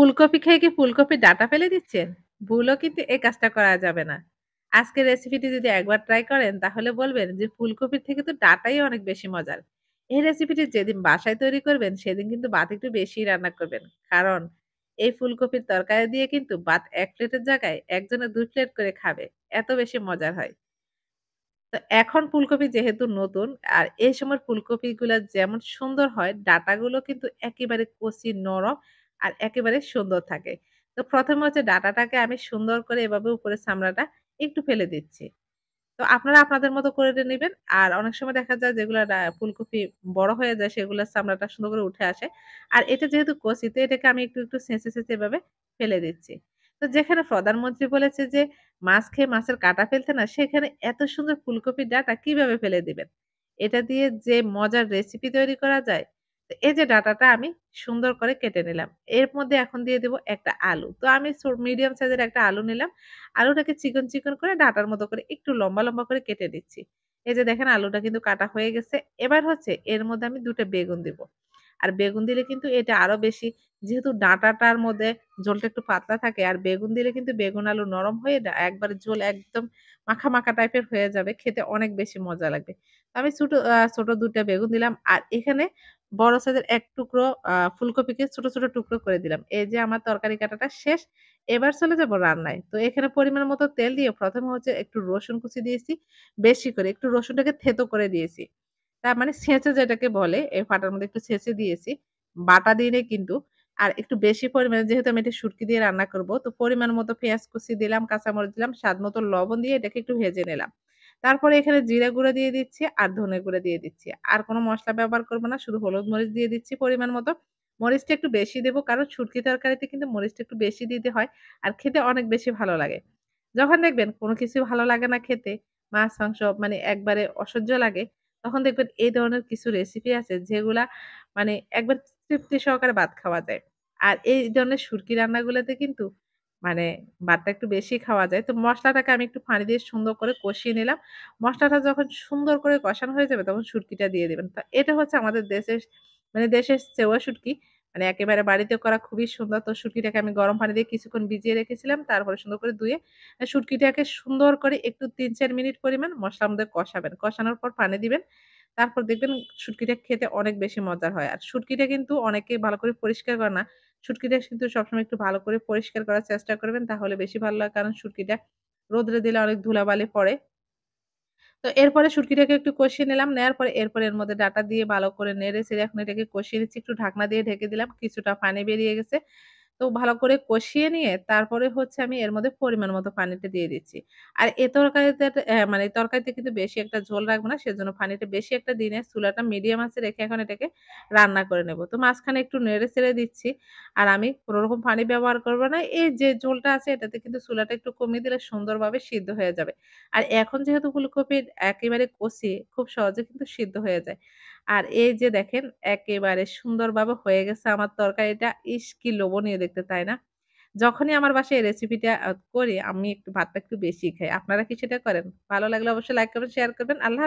ফুলকপি খেয়ে কি ফুলকপির ডাটা ফেলে দিচ্ছেন ভুলও কিন্তু এই কাজটা করা যাবে না আজকের রেসিপিটি যদি একবার ট্রাই করেন তাহলে বলবেন যে ফুলকপির থেকে তো ডাটাই অনেক বেশি মজার এই রেসিপিটি যেদিন বাসায় তৈরি করবেন সেদিন কিন্তু ভাত একটু বেশি রান্না করবেন কারণ এই ফুলকপির তরকারি দিয়ে কিন্তু ভাত এক প্লেটের জায়গায় একজনে দুই প্লেট করে খাবে এত বেশি মজার হয় তো এখন ফুলকপি যেহেতু নতুন আর এই সময় ফুলকপিগুলো যেমন সুন্দর হয় ডাটাগুলো কিন্তু একেবারে কচি নরম আর একেবারে সুন্দর থাকে তো প্রথমে হচ্ছে ডাটাটাকে আমি সুন্দর করে এভাবে উপরে চামড়াটা একটু ফেলে দিচ্ছি তো আপনারা আপনাদের মতো করে নেবেন আর অনেক সময় দেখা যায় যেগুলো ফুলকপি বড় হয়ে যায় সেগুলো চামড়াটা সুন্দর করে উঠে আসে আর এটা যেহেতু কষি তো এটাকে আমি একটু একটু সেঁচে সেঁচে এভাবে ফেলে দিচ্ছি তো যেখানে প্রধানমন্ত্রী বলেছে যে মাছ খেয়ে মাছের কাটা ফেলতে না সেখানে এত সুন্দর ফুলকপির ডাটা কিভাবে ফেলে দিবেন এটা দিয়ে যে মজার রেসিপি তৈরি করা যায় এই যে ডাটাটা আমি সুন্দর করে কেটে নিলাম এর মধ্যে এখন দিয়ে দেব একটা আলু তো আমি মিডিয়াম সাইজের একটা আলু নিলাম আলুটাকে চিকন চিকন করে ডাটার মতো করে একটু লম্বা লম্বা করে কেটে দিচ্ছি এই যে দেখেন আলুটা কিন্তু কাটা হয়ে গেছে এবার হচ্ছে এর মধ্যে আমি দুটো বেগুন দিব আর বেগুন দিলে কিন্তু এটা আরো বেশি যেহেতু ডাঁটাটার মধ্যে জলটা একটু পাতলা থাকে আর বেগুন দিলে কিন্তু বেগুন আলু নরম হয়ে একবার ঝোল একদম মাখা মাখা টাইপের হয়ে যাবে খেতে অনেক বেশি মজা লাগবে আমি ছোট ছোট দুটা বেগুন দিলাম আর এখানে বড় সাইজের এক টুকরো ফুলকপিকে ছোট ছোট টুকরো করে দিলাম এই যে আমার তরকারি কাটাটা শেষ এবার চলে যাব রান্নায় তো এখানে পরিমাণ মতো তেল দিয়ে প্রথমে হচ্ছে একটু রসুন কুচি দিয়েছি বেশি করে একটু রসুনটাকে থেতো করে দিয়েছি তার মানে ছেঁচে যেটাকে বলে এই ফাটার মধ্যে একটু ছেঁচে দিয়েছি বাটা দিয়ে কিন্তু আর একটু বেশি পরিমাণে যেহেতু আমি এটা শুটকি দিয়ে রান্না করব তো পরিমাণ মতো পেঁয়াজ কুচি দিলাম কাঁচামরিচ দিলাম স্বাদ মতো লবণ দিয়ে এটাকে একটু ভেজে নিলাম তারপরে এখানে জিরা গুঁড়া দিয়ে দিচ্ছি আর ধনে গুঁড়া দিয়ে দিচ্ছি আর কোনো মশলা ব্যবহার করবো না শুধু হলুদ মরিচ দিয়ে দিচ্ছি পরিমাণ মতো মরিচটা একটু বেশি দেবো কারণ শুটকি তরকারিতে কিন্তু মরিচটা একটু বেশি দিতে হয় আর খেতে অনেক বেশি ভালো লাগে যখন দেখবেন কোনো কিছু ভালো লাগে না খেতে মাছ মাংস মানে একবারে অসহ্য লাগে তখন দেখবেন এই ধরনের কিছু রেসিপি আছে যেগুলা মানে একবার তৃপ্তি সহকারে ভাত খাওয়া যায় আর এই ধরনের সুরকি রান্নাগুলোতে কিন্তু মানে ভাতটা একটু বেশি খাওয়া যায় তো মশলাটাকে আমি একটু পানি দিয়ে সুন্দর করে কষিয়ে নিলাম মশলাটা যখন সুন্দর করে কষানো হয়ে যাবে তখন সুটকিটা দিয়ে দেবেন তো এটা হচ্ছে আমাদের দেশের মানে দেশের চেওয়া সুটকি মানে একেবারে বাড়িতে করা খুবই সুন্দর তো সুটকিটাকে আমি গরম পানি দিয়ে কিছুক্ষণ ভিজিয়ে রেখেছিলাম তারপরে সুন্দর করে ধুয়ে সুটকিটাকে সুন্দর করে একটু তিন চার মিনিট পরিমাণ মশলার মধ্যে কষাবেন কষানোর পর পানি দিবেন তারপর দেখবেন শুটকিটা খেতে অনেক বেশি মজার হয় আর শুটকিটা কিন্তু অনেকে ভালো করে পরিষ্কার করে না শুটকিটা কিন্তু সবসময় একটু ভালো করে পরিষ্কার করার চেষ্টা করবেন তাহলে বেশি ভালো লাগে কারণ শুটকিটা রোদ্রে দিলে অনেক ধুলাবালি পড়ে তো এরপরে শুটকিটাকে একটু কষিয়ে নিলাম নেওয়ার পরে এরপরে এর মধ্যে ডাটা দিয়ে ভালো করে নেড়ে সেরে এখন এটাকে কষিয়ে নিচ্ছি একটু ঢাকনা দিয়ে ঢেকে দিলাম কিছুটা পানি বেরিয়ে গেছে তো ভালো করে কষিয়ে নিয়ে তারপরে হচ্ছে আমি এর মধ্যে পরিমাণ মতো পানিটা দিয়ে দিচ্ছি আর এ তরকারিতে হ্যাঁ, মানে তরকারিতে কিন্তু বেশি একটা ঝোল রাখবো না সেজন্য পানিটা বেশি একটা দিনে চুলাটা মিডিয়াম আছে রেখে এখন এটাকে রান্না করে নেব তো মাঝখানে একটু নেড়ে ছেড়ে দিচ্ছি আর আমি কোনোরকম পানি ব্যবহার করবো না এই যে ঝোলটা আছে এটাতে কিন্তু চুলাটা একটু কমিয়ে দিলে সুন্দরভাবে সিদ্ধ হয়ে যাবে আর এখন যেহেতু ফুলকপি একেবারে কষি খুব সহজে কিন্তু সিদ্ধ হয়ে যায় আর এই যে দেখেন একেবারে সুন্দরভাবে হয়ে গেছে আমার তরকারিটা ইস কি লোভনীয় দেখতে তাই না যখনই আমার বাসায় এই রেসিপিটা করি আমি একটু ভাতটা একটু বেশি খাই আপনারা কি সেটা করেন ভালো লাগলে অবশ্যই লাইক করবেন শেয়ার করবেন আল্লাহ